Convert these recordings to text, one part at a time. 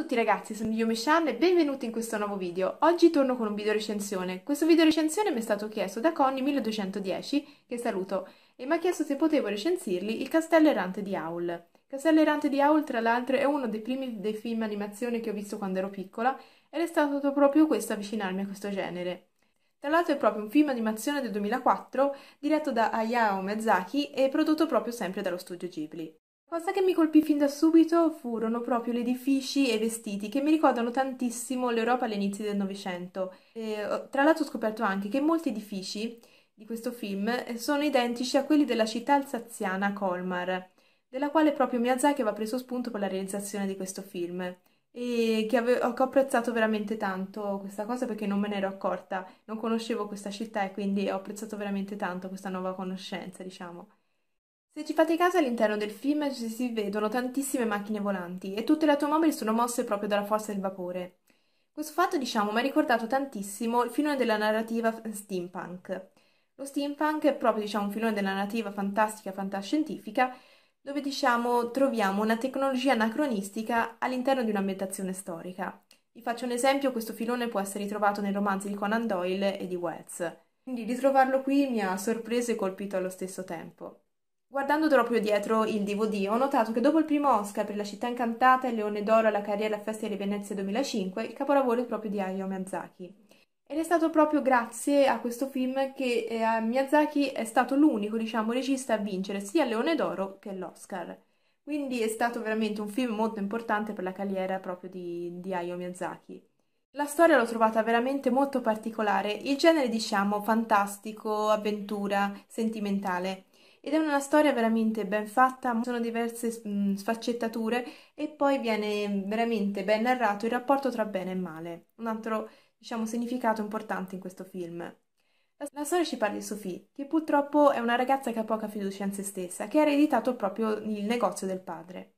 a tutti ragazzi, sono Yumi Shan e benvenuti in questo nuovo video. Oggi torno con un video recensione. Questo video recensione mi è stato chiesto da Conny1210, che saluto, e mi ha chiesto se potevo recensirgli Il Castello Errante di Aul. Castello Errante di Aul, tra l'altro, è uno dei primi dei film animazione che ho visto quando ero piccola ed è stato proprio questo avvicinarmi a questo genere. Tra l'altro è proprio un film animazione del 2004 diretto da Hayao Miyazaki e prodotto proprio sempre dallo studio Ghibli cosa che mi colpì fin da subito furono proprio gli edifici e i vestiti che mi ricordano tantissimo l'Europa all'inizio del Novecento. Oh, tra l'altro ho scoperto anche che molti edifici di questo film eh, sono identici a quelli della città alsaziana Colmar, della quale proprio Miyazaki aveva preso spunto per la realizzazione di questo film e che, avevo, che ho apprezzato veramente tanto questa cosa perché non me ne ero accorta, non conoscevo questa città e quindi ho apprezzato veramente tanto questa nuova conoscenza, diciamo. Se ci fate caso all'interno del film si vedono tantissime macchine volanti e tutte le automobili sono mosse proprio dalla forza del vapore. Questo fatto, diciamo, mi ha ricordato tantissimo il filone della narrativa steampunk. Lo steampunk è proprio, diciamo, un filone della narrativa fantastica, fantascientifica, dove, diciamo, troviamo una tecnologia anacronistica all'interno di un'ambientazione storica. Vi faccio un esempio, questo filone può essere ritrovato nei romanzi di Conan Doyle e di Wells. Quindi ritrovarlo qui mi ha sorpreso e colpito allo stesso tempo. Guardando proprio dietro il DVD ho notato che dopo il primo Oscar per La città incantata e Leone d'oro alla carriera a Festival di Venezia 2005 il capolavoro è proprio di Hayao Miyazaki. Ed è stato proprio grazie a questo film che eh, Miyazaki è stato l'unico, diciamo, regista a vincere sia Leone d'oro che l'Oscar. Quindi è stato veramente un film molto importante per la carriera proprio di, di Hayao Miyazaki. La storia l'ho trovata veramente molto particolare, il genere diciamo fantastico, avventura, sentimentale ed è una storia veramente ben fatta, sono diverse mm, sfaccettature e poi viene veramente ben narrato il rapporto tra bene e male, un altro diciamo, significato importante in questo film. La storia ci parla di Sophie, che purtroppo è una ragazza che ha poca fiducia in se stessa, che ha ereditato proprio il negozio del padre.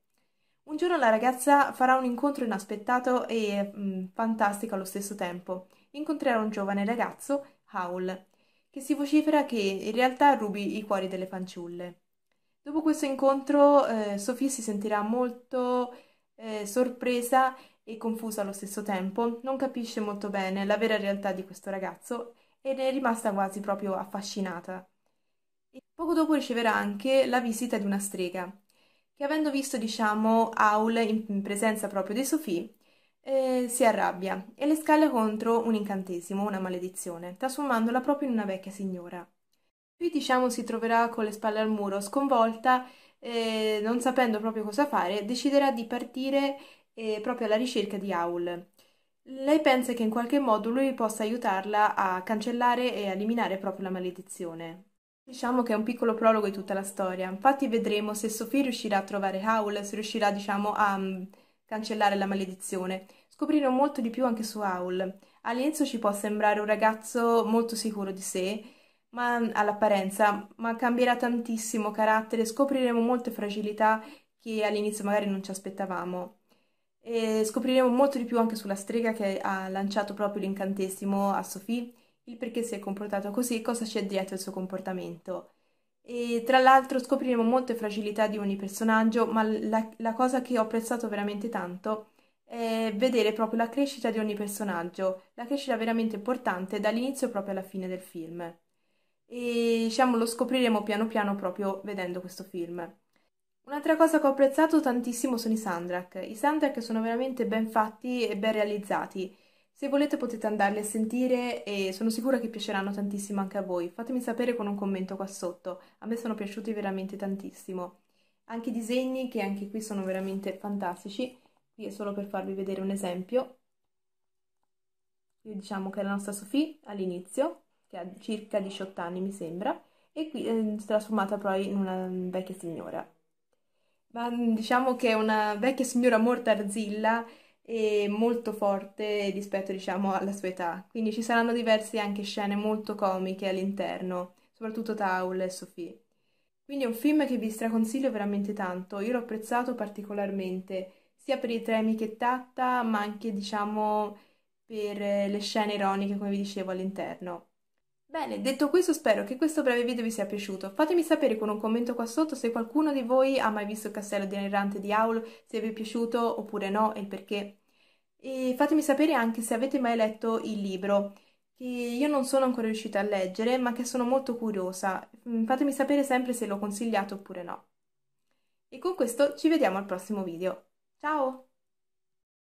Un giorno la ragazza farà un incontro inaspettato e mh, mm, fantastico allo stesso tempo. Incontrerà un giovane ragazzo, Howl, che si vocifera che in realtà rubi i cuori delle fanciulle. Dopo questo incontro eh, Sofì si sentirà molto eh, sorpresa e confusa allo stesso tempo, non capisce molto bene la vera realtà di questo ragazzo e ne è rimasta quasi proprio affascinata. E poco dopo riceverà anche la visita di una strega, che avendo visto, diciamo, Aul in presenza proprio di Sofì, eh, si arrabbia e le scaglia contro un incantesimo, una maledizione, trasformandola proprio in una vecchia signora. Qui diciamo si troverà con le spalle al muro, sconvolta, eh, non sapendo proprio cosa fare, deciderà di partire eh, proprio alla ricerca di Aul. Lei pensa che in qualche modo lui possa aiutarla a cancellare e eliminare proprio la maledizione. Diciamo che è un piccolo prologo di tutta la storia, infatti vedremo se Sophie riuscirà a trovare Howl, se riuscirà diciamo a cancellare la maledizione. Scoprirono molto di più anche su Aul. All'inizio ci può sembrare un ragazzo molto sicuro di sé, ma mm, all'apparenza, ma cambierà tantissimo carattere, scopriremo molte fragilità che all'inizio magari non ci aspettavamo. E scopriremo molto di più anche sulla strega che ha lanciato proprio l'incantesimo a Sophie, il perché si è comportato così e cosa c'è dietro il suo comportamento. E tra l'altro scopriremo molte fragilità di ogni personaggio, ma la, la cosa che ho apprezzato veramente tanto è vedere proprio la crescita di ogni personaggio, la crescita veramente importante dall'inizio proprio alla fine del film. E diciamo lo scopriremo piano piano proprio vedendo questo film. Un'altra cosa che ho apprezzato tantissimo sono i soundtrack. I soundtrack sono veramente ben fatti e ben realizzati se volete potete andarli a sentire e sono sicura che piaceranno tantissimo anche a voi. Fatemi sapere con un commento qua sotto, a me sono piaciuti veramente tantissimo. Anche i disegni, che anche qui sono veramente fantastici, qui è solo per farvi vedere un esempio. Qui diciamo che è la nostra Sophie all'inizio, che ha circa 18 anni mi sembra, e qui è ehm, trasformata poi in una vecchia signora. Ma diciamo che è una vecchia signora morta arzilla, e molto forte rispetto diciamo alla sua età, quindi ci saranno diverse anche scene molto comiche all'interno, soprattutto Taul e Sophie. Quindi è un film che vi straconsiglio veramente tanto, io l'ho apprezzato particolarmente, sia per i tremi che tratta, ma anche diciamo per le scene ironiche, come vi dicevo all'interno. Bene, detto questo spero che questo breve video vi sia piaciuto. Fatemi sapere con un commento qua sotto se qualcuno di voi ha mai visto il castello di Nerrante di Aul, se vi è piaciuto oppure no e il perché. E fatemi sapere anche se avete mai letto il libro, che io non sono ancora riuscita a leggere, ma che sono molto curiosa. Mm, fatemi sapere sempre se l'ho consigliato oppure no. E con questo ci vediamo al prossimo video. Ciao!